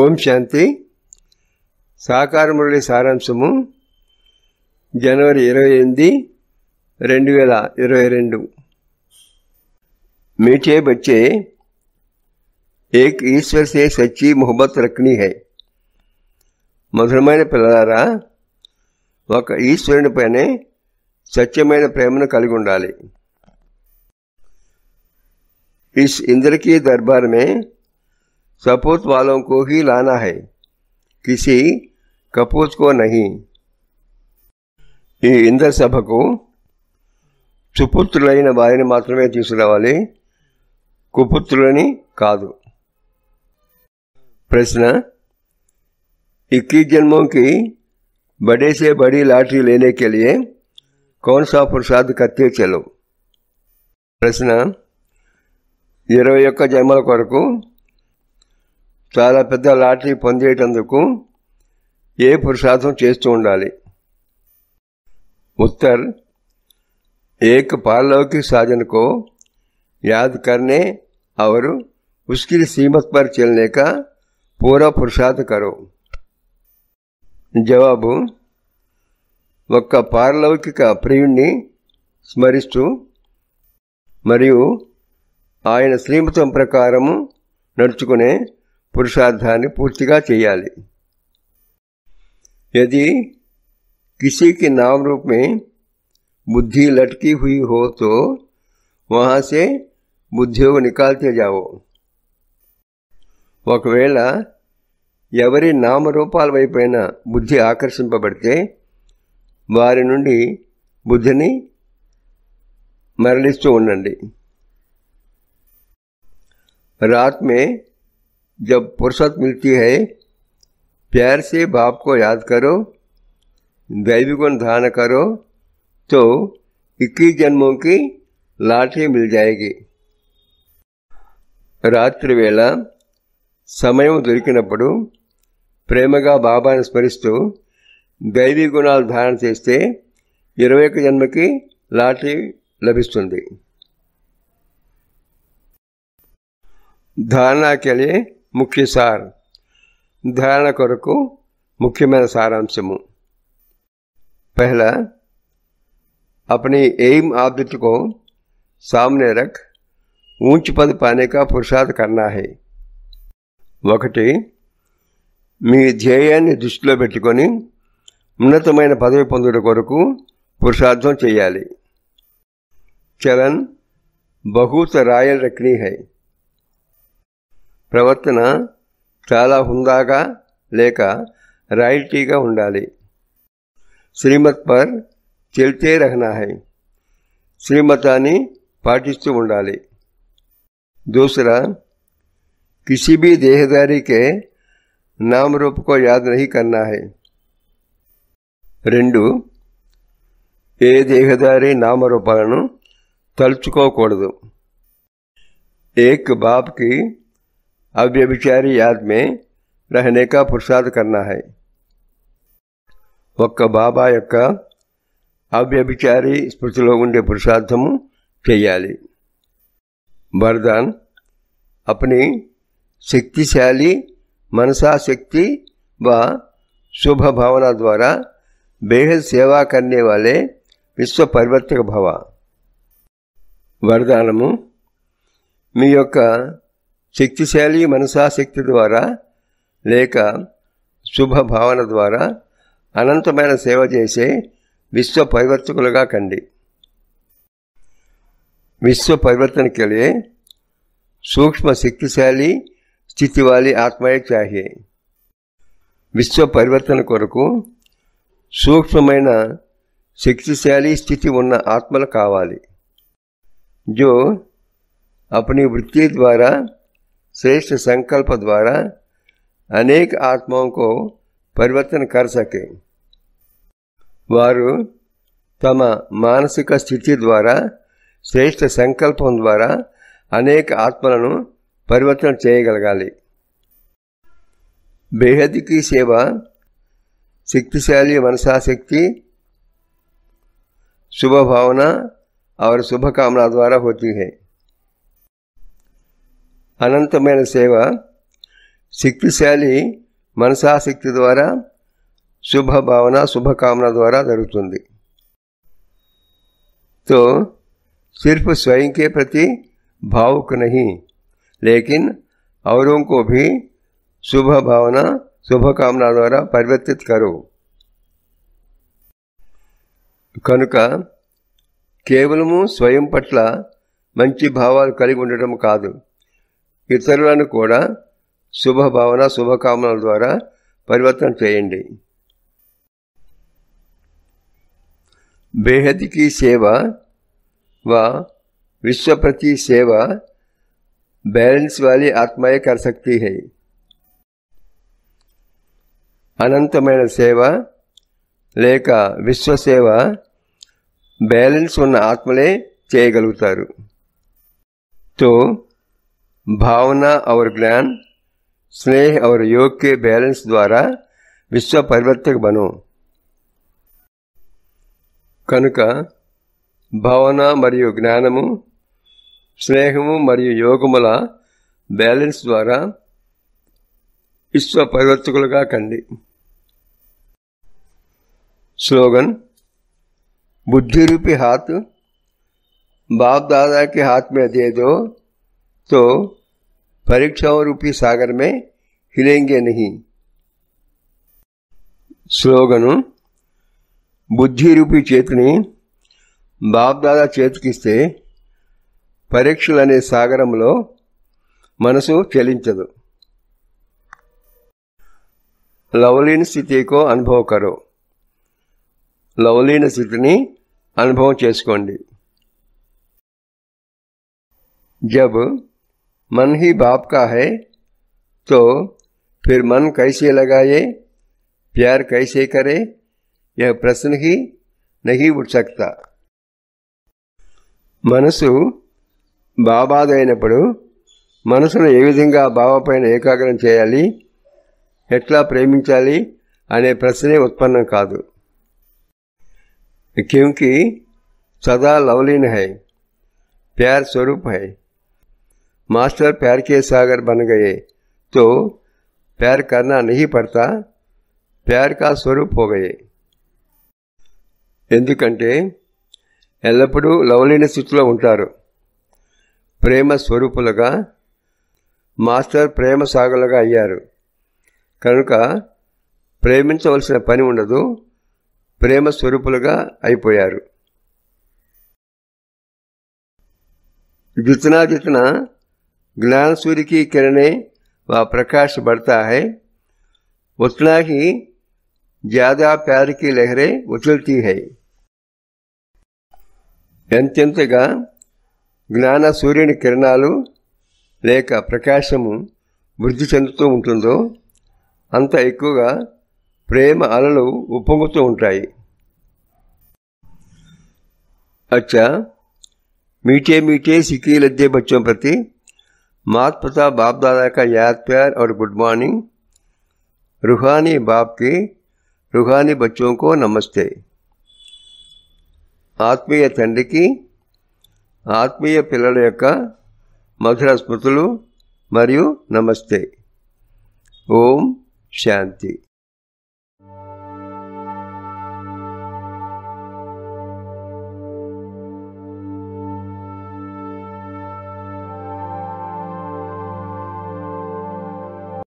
ఓం శాంతి మురళి సారాంశము జనవరి ఇరవై ఎనిమిది రెండు వేల ఇరవై రెండు मीठे బచ్చే ఏక్ ఈశ్వర్ సే సచ్చి మొహబత్ రక్ని హై మధురమైన పిల్లలారా ఒక ఈశ్వరునిపైనే సత్యమైన ప్రేమను కలిగి ఉండాలి ఇస్ ఇంద్రకీ దర్బార్ सपूत वालों को ही लाना है किसी कपूत को नहीं इंद्र सभ को सुपुत्र वारे मतमे तीसरावाली कुपुत्रुनी का प्रश्न इक्की जन्मों की बड़े से बड़ी लाटरी लेने के लिए कौन सा प्रसाद करते चलो प्रश्न इवे ओक जन्म को చాలా పెద్ద లాటరీ పొందేటందుకు ఏ పురుషార్థం చేస్తూ ఉండాలి ఉత్తర్ ఏక పాలలోకి సాధనకో को అవరు करने और उसकी చెల్లేక पर పురుషార్థ का జవాబు ఒక్క పారలౌకిక ప్రియుణ్ణి స్మరిస్తూ మరియు ఆయన శ్రీమతం ప్రకారము నడుచుకునే పురుషార్థాన్ని పూర్తిగా చేయాలి यदि किसी के नाम रूप में बुद्धि लटकी हुई हो నికాల్తే జావో ఒకవేళ ఎవరి నామరూపాల వైపైన బుద్ధి ఆకర్షింపబడితే వారి నుండి బుద్ధిని మరణిస్తూ ఉండండి రాత్ जब फुर्सत मिलती है प्यार से बाप को याद करो दैवी गुण धारण करो तो इक्कीस जन्मों की लाठी मिल जाएगी रात्रि वेला समय दू प्रेम बाबा ने स्मरीस्तू दैवी गुणा धारण से इवे जन्म की लाठी लभ धारणा के लिए ముఖ్య సార్ ధారణ కొరకు ముఖ్యమైన సారాంశము పహల అప్పని ఎయిమ్ ఆబ్జెక్ట్కో సామ్నే రక్ ఊంచి ऊंच पद पाने का ఒకటి మీ ధ్యేయాన్ని దృష్టిలో పెట్టుకొని ఉన్నతమైన పదవి పొందుట కొరకు పురుషార్థం చేయాలి చరణ్ బహుత రాయల్ రక్ణీ హై ప్రవర్తన చాలా హుందాగా లేక రాయల్టీగా ఉండాలి శ్రీమత్ పర్ చెల్తే రహనాహై శ్రీమతాన్ని పాటిస్తూ ఉండాలి దూసరా किसी దేహదారికే నామరూపకో के नाम रूप రెండు ఏ దేహదారి నామరూపాలను తలుచుకోకూడదు ఏక్ బాబ్కి अव्यभिचारी याद में रहने का प्रसाद करना है बाबा ओक् अव्यभिचारी स्मृति उड़े पुरुषार्थम चेयरि वरदा अपनी शक्तिशाली मनसा शक्ति व शुभ भावना द्वारा बेहद सेवा करने वाले विश्व पर्वत भाव वरदान శక్తిశాలి మనసాశక్తి ద్వారా లేక శుభ భావన ద్వారా అనంతమైన సేవ చేసే విశ్వ పరివర్తకులుగా కండి విశ్వ పరివర్తన కలిగే సూక్ష్మ శక్తిశాలి స్థితి వాలి ఆత్మయే చాహే విశ్వ పరివర్తన కొరకు సూక్ష్మమైన శక్తిశాలి స్థితి ఉన్న ఆత్మలు కావాలి జో अपनी వృత్తి ద్వారా श्रेष्ठ संकल्प द्वारा అనేక ఆత్మకు పరివర్తన కరసకే వారు తమ మానసిక స్థితి ద్వారా శ్రేష్ఠ సంకల్పం ద్వారా అనేక ఆత్మలను పరివర్తన చేయగలగాలి బేహదికి సేవ శక్తిశాలి మనసాశక్తి शुभ भावना और शुभकामना द्वारा होती है అనంతమైన సేవ శక్తిశాలి మనసాశక్తి ద్వారా శుభభావన శుభకామన ద్వారా జరుగుతుంది తో సిర్ఫ్ స్వయంకే ప్రతి प्रति भावुक नहीं लेकिन औरों को శుభకామన ద్వారా పరివర్తిత కరు కనుక కేవలము స్వయం పట్ల మంచి భావాలు కలిగి ఉండటం కాదు ఇతరులను కూడా శుభభావన శుభకామనల ద్వారా పరివర్తన చేయండి బేహదికి సేవ వా విశ్వప్రతి సేవ బ్యాలెన్స్ వాలి ఆత్మయే कर హై అనంతమైన సేవ లేక విశ్వసేవ బ్యాలెన్స్ ఉన్న ఆత్మలే చేయగలుగుతారు తో भावना और ज्ञान स्नेह और योग के बैलेंस द्वारा विश्व परिवर्तक बनो కనుక భావన మరియు జ్ఞానము స్నేహము మరియు యోగముల బ్యాలెన్స్ ద్వారా విశ్వ పరివర్తకులుగా కండి స్లోగన్ బుద్ధిరూపి హాత్ బాప్ దాదాకి హాత్ మీద ఏదో తో परीक्षाओं रूपी सागर में हिलेंगे नहीं స్లోగను బుద్ధి రూపీ చేతిని బాబ్దాదా చేతికిస్తే పరీక్షలనే సాగరంలో మనసు చెలించదు లవలీన స్థితికో అనుభవకరు లవలీన స్థితిని అనుభవం చేసుకోండి జబ్ मन ही बाप का है तो फिर मन कैसे लगाए प्यार कैसे करे यह प्रश्न ही नहीं उठ सकता మనసు బాబాదైనప్పుడు మనసును ఏ విధంగా బాబాపైన ఏకాగ్రం చేయాలి ఎట్లా ప్రేమించాలి అనే ప్రశ్నే ఉత్పన్నం కాదు क्योंकि सदा लवलीन है प्यार स्वरूप है మాస్టర్ ప్యార్ కే సాగర్ బన్ గయే తో ప్యార్ కర్నా నహి పడతా ప్యార్ కా స్వరూప్ పోగయే ఎందుకంటే ఎల్లప్పుడూ లవ్లీని స్థితిలో ఉంటారు ప్రేమ స్వరూపులుగా మాస్టర్ ప్రేమ సాగులుగా అయ్యారు కనుక ప్రేమించవలసిన పని ఉండదు ప్రేమ స్వరూపులుగా అయిపోయారు జితనా జితన జ్ఞాన सूर्य కిరణే किरणें व प्रकाश बढ़ता है उतना ही ज़्यादा प्यार ఎంతెంతగా జ్ఞాన సూర్యుని కిరణాలు లేక ప్రకాశము వృద్ధి చెందుతూ ఉంటుందో అంత ఎక్కువగా ప్రేమ అలలు ఉప్పొంగుతూ ఉంటాయి అచ్చా మీటే మీటే సికీ లద్దే బచ్చం ప్రతి मात पिता बाप दादा का याद प्यार और गुड मॉर्निंग रूहानी बाप के रूहानी बच्चों को नमस्ते आत्मीय तंड की आत्मीय पिल या मधुर स्मृत मरी नमस्ते ओम शांति